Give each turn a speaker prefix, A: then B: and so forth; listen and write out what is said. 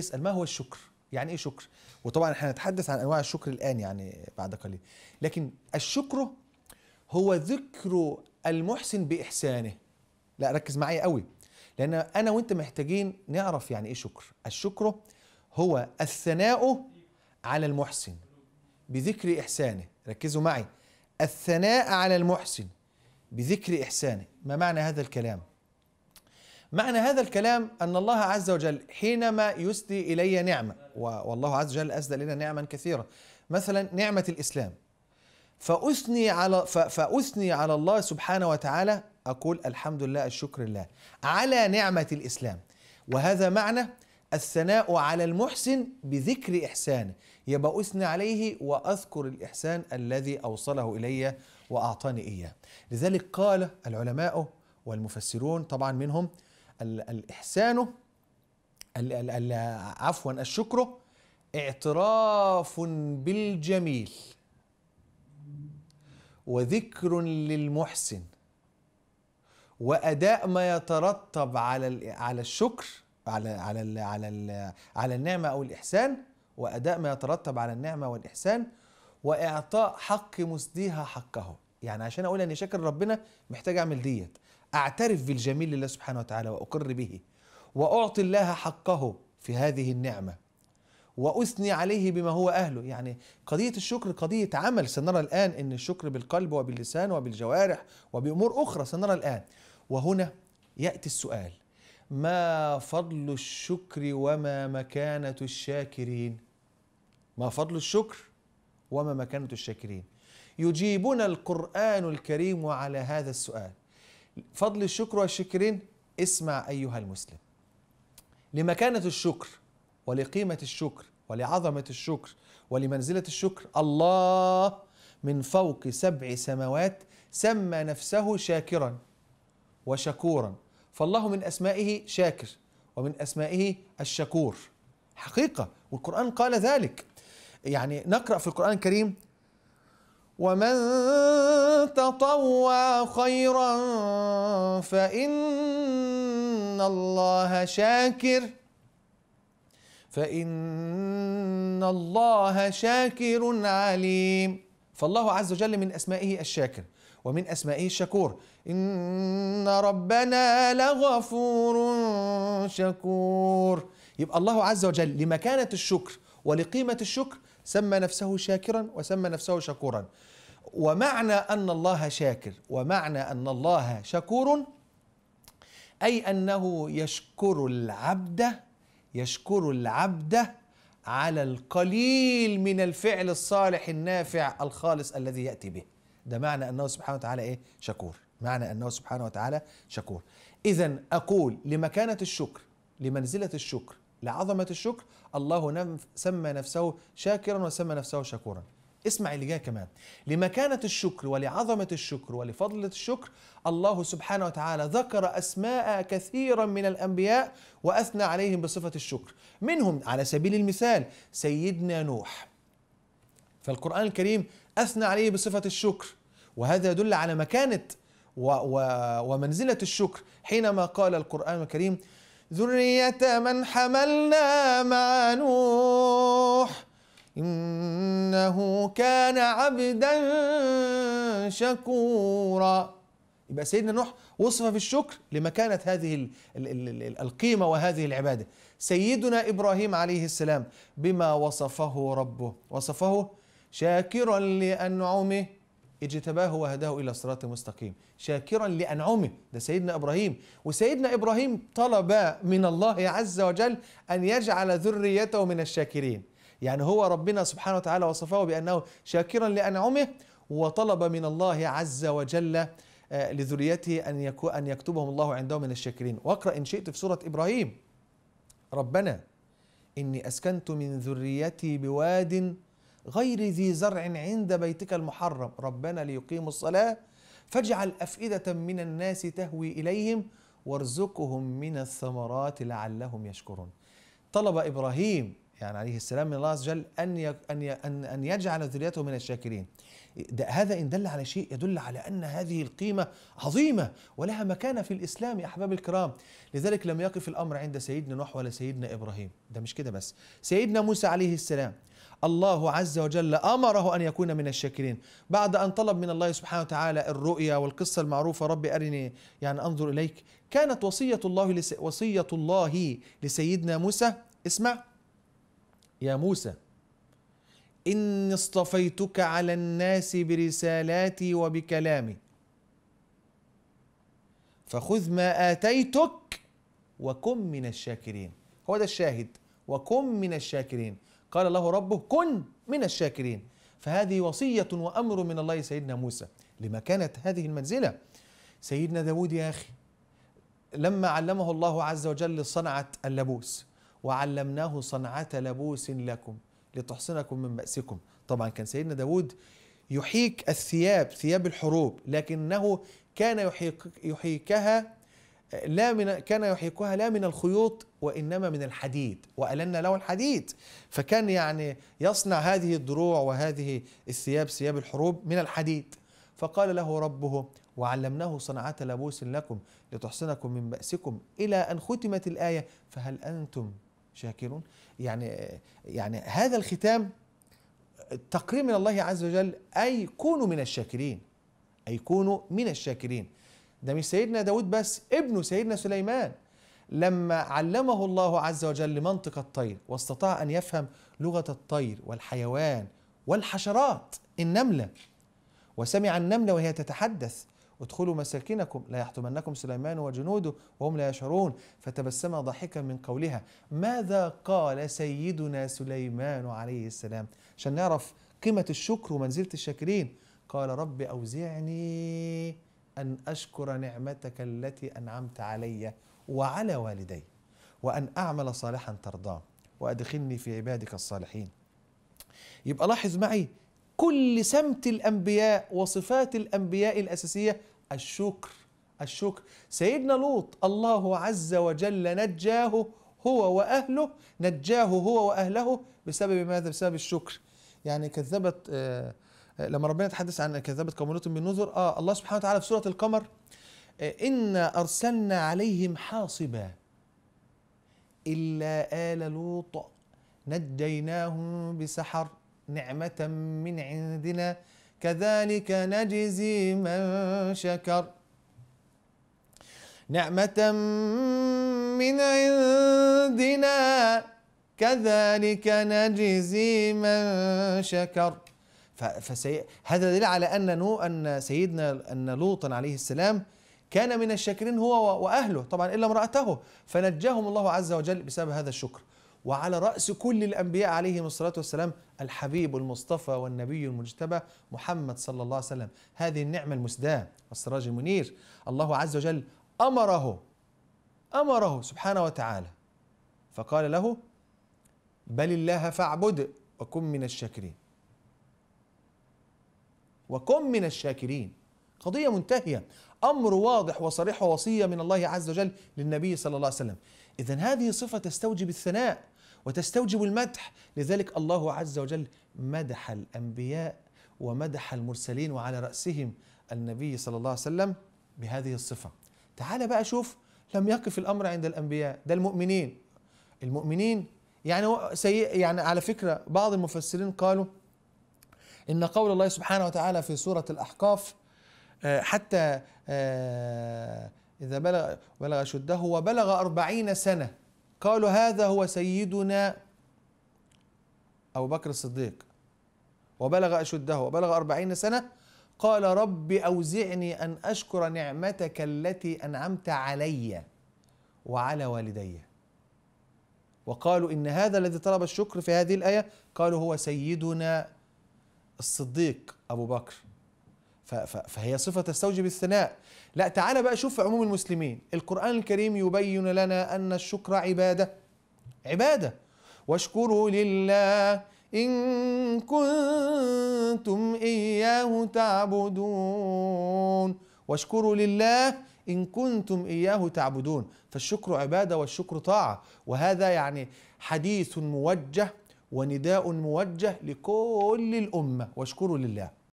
A: يسال ما هو الشكر؟ يعني ايه شكر؟ وطبعا احنا هنتحدث عن انواع الشكر الان يعني بعد قليل، لكن الشكر هو ذكر المحسن باحسانه. لا ركز معايا قوي لان انا وانت محتاجين نعرف يعني ايه شكر؟ الشكر هو الثناء على المحسن بذكر احسانه، ركزوا معي الثناء على المحسن بذكر احسانه، ما معنى هذا الكلام؟ معنى هذا الكلام أن الله عز وجل حينما يسدي إلي نعمة والله عز وجل أسدى لنا نعما كثيرة مثلا نعمة الإسلام فأثني على فأثني على الله سبحانه وتعالى أقول الحمد لله الشكر لله على نعمة الإسلام وهذا معنى الثناء على المحسن بذكر إحسانه يبقى أثني عليه وأذكر الإحسان الذي أوصله إلي وأعطاني إياه لذلك قال العلماء والمفسرون طبعا منهم الإحسان عفوا الشكر اعتراف بالجميل وذكر للمحسن واداء ما يترتب على على الشكر على على على على على, على النعمه او الاحسان واداء ما يترتب على النعمه والاحسان واعطاء حق مسديها حقه يعني عشان اقول اني شاكر ربنا محتاج اعمل ديت أعترف بالجميل لله سبحانه وتعالى وأقر به وأعطي الله حقه في هذه النعمة وأثني عليه بما هو أهله يعني قضية الشكر قضية عمل سنرى الآن أن الشكر بالقلب وباللسان وبالجوارح وبأمور أخرى سنرى الآن وهنا يأتي السؤال ما فضل الشكر وما مكانة الشاكرين ما فضل الشكر وما مكانة الشاكرين يجيبنا القرآن الكريم على هذا السؤال فضل الشكر والشكرين اسمع أيها المسلم لمكانة الشكر ولقيمة الشكر ولعظمة الشكر ولمنزلة الشكر الله من فوق سبع سماوات سمى نفسه شاكرا وشكورا فالله من أسمائه شاكر ومن أسمائه الشكور حقيقة والقرآن قال ذلك يعني نقرأ في القرآن الكريم ومن تطوع خيرا فإن الله شاكر فإن الله شاكر عليم فالله عز وجل من أسمائه الشاكر ومن أسمائه الشكور إن ربنا لغفور شكور يبقى الله عز وجل لمكانة الشكر ولقيمة الشكر سمى نفسه شاكرا وسمى نفسه شكورا ومعنى أن الله شاكر ومعنى أن الله شكور أي أنه يشكر العبد يشكر العبد على القليل من الفعل الصالح النافع الخالص الذي يأتي به ده معنى أنه سبحانه وتعالى إيه شكور معنى أنه سبحانه وتعالى شكور إذا أقول لمكانة الشكر لمنزلة الشكر لعظمة الشكر الله سمى نفسه شاكرا وسمى نفسه شكورا اسمع اللي جاي كمان لمكانة الشكر ولعظمة الشكر ولفضل الشكر الله سبحانه وتعالى ذكر أسماء كثيرا من الأنبياء وأثنى عليهم بصفة الشكر منهم على سبيل المثال سيدنا نوح فالقرآن الكريم أثنى عليه بصفة الشكر وهذا يدل على مكانة و و ومنزلة الشكر حينما قال القرآن الكريم ذرية من حملنا مع نوح إنه كان عبدا شكورا يبقى سيدنا نوح وصف في الشكر لمكانة هذه القيمة وهذه العبادة سيدنا إبراهيم عليه السلام بما وصفه ربه وصفه شاكرا لأنعمه اجتباه وهداه الى صراط مستقيم شاكرا لانعمه ده سيدنا ابراهيم وسيدنا ابراهيم طلب من الله عز وجل ان يجعل ذريته من الشاكرين يعني هو ربنا سبحانه وتعالى وصفه بانه شاكرا لانعمه وطلب من الله عز وجل آه، لذريته ان ان يكتبهم الله عنده من الشاكرين واقرا ان شئت في سوره ابراهيم ربنا اني اسكنت من ذريتي بواد غير ذي زرع عند بيتك المحرم ربنا ليقيموا الصلاة فاجعل أفئدة من الناس تهوي إليهم وارزقهم من الثمرات لعلهم يشكرون طلب إبراهيم يعني عليه السلام من الله عز وجل أن أن أن يجعل ذريته من الشاكرين ده هذا إن دل على شيء يدل على أن هذه القيمة عظيمة ولها مكانة في الإسلام يا أحباب الكرام لذلك لم يقف الأمر عند سيدنا نوح ولا سيدنا إبراهيم ده مش كده بس سيدنا موسى عليه السلام الله عز وجل امره ان يكون من الشاكرين بعد ان طلب من الله سبحانه وتعالى الرؤيا والقصه المعروفه ربي ارني يعني انظر اليك كانت وصيه الله لس وصيه الله لسيدنا موسى اسمع يا موسى إني اصطفيتك على الناس برسالاتي وبكلامي فخذ ما آتيتك وكن من الشاكرين هو ده الشاهد وكن من الشاكرين قال الله ربه كن من الشاكرين فهذه وصية وأمر من الله سيدنا موسى لما كانت هذه المنزلة سيدنا داود يا أخي لما علمه الله عز وجل صنعة اللبوس وعلمناه صنعة لبوس لكم لتحصنكم من بأسكم طبعا كان سيدنا داود يحيك الثياب ثياب الحروب لكنه كان يحيك يحيكها لا من كان يحيكها لا من الخيوط وانما من الحديد والن له الحديد فكان يعني يصنع هذه الدروع وهذه الثياب ثياب الحروب من الحديد فقال له ربه وعلمناه صنعة لبوس لكم لتحصنكم من بأسكم إلى أن ختمت الآية فهل أنتم شاكرون يعني يعني هذا الختام تقرير من الله عز وجل أي كونوا من الشاكرين أي كونوا من الشاكرين ده مش سيدنا داود بس ابنه سيدنا سليمان لما علمه الله عز وجل منطق الطير واستطاع أن يفهم لغة الطير والحيوان والحشرات النملة وسمع النملة وهي تتحدث ادخلوا مساكنكم لا يحتمنكم سليمان وجنوده وهم لا يشعرون فتبسم ضاحكا من قولها ماذا قال سيدنا سليمان عليه السلام عشان نعرف قيمة الشكر ومنزلة الشاكرين قال رب أوزعني أن أشكر نعمتك التي أنعمت علي وعلى والدي وأن أعمل صالحا ترضاه وأدخلني في عبادك الصالحين يبقى لاحظ معي كل سمت الأنبياء وصفات الأنبياء الأساسية الشكر الشكر سيدنا لوط الله عز وجل نجاه هو وأهله نجاه هو وأهله بسبب ماذا بسبب الشكر يعني كذبت آه، لما ربنا يتحدث عن كذبت قوم لوط بالنذر اه الله سبحانه وتعالى في سورة القمر آه، إنا أرسلنا عليهم حاصبا إلا آل لوط نجيناهم بسحر نعمة من عندنا كذلك نجزي من شكر نعمة من عندنا كذلك نجزي من شكر فسي... هذا دليل على أن نو أن سيدنا أن لوطا عليه السلام كان من الشاكرين هو وأهله طبعا إلا امرأته فنجاهم الله عز وجل بسبب هذا الشكر وعلى رأس كل الأنبياء عليهم الصلاة والسلام الحبيب المصطفى والنبي المجتبى محمد صلى الله عليه وسلم هذه النعمة المسداة والسراج المنير الله عز وجل أمره أمره سبحانه وتعالى فقال له بل الله فاعبد وكن من الشاكرين وكن من الشاكرين قضية منتهية أمر واضح وصريح ووصية من الله عز وجل للنبي صلى الله عليه وسلم إذا هذه صفة تستوجب الثناء وتستوجب المدح لذلك الله عز وجل مدح الأنبياء ومدح المرسلين وعلى رأسهم النبي صلى الله عليه وسلم بهذه الصفة تعال بقى شوف لم يقف الأمر عند الأنبياء ده المؤمنين المؤمنين يعني سيء يعني على فكرة بعض المفسرين قالوا إن قول الله سبحانه وتعالى في سورة الأحقاف آه، حتى آه، إذا بلغ بلغ شده وبلغ أربعين سنة قالوا هذا هو سيدنا أبو بكر الصديق وبلغ أشده وبلغ أربعين سنة قال رب أوزعني أن أشكر نعمتك التي أنعمت علي وعلى والدي وقالوا إن هذا الذي طلب الشكر في هذه الآية قالوا هو سيدنا الصديق أبو بكر فهي صفة تستوجب الثناء لا تعال بقى شوف عموم المسلمين القرآن الكريم يبين لنا أن الشكر عبادة عبادة واشكروا لله إن كنتم إياه تعبدون واشكروا لله إن كنتم إياه تعبدون فالشكر عبادة والشكر طاعة وهذا يعني حديث موجه ونداء موجه لكل الأمة واشكروا لله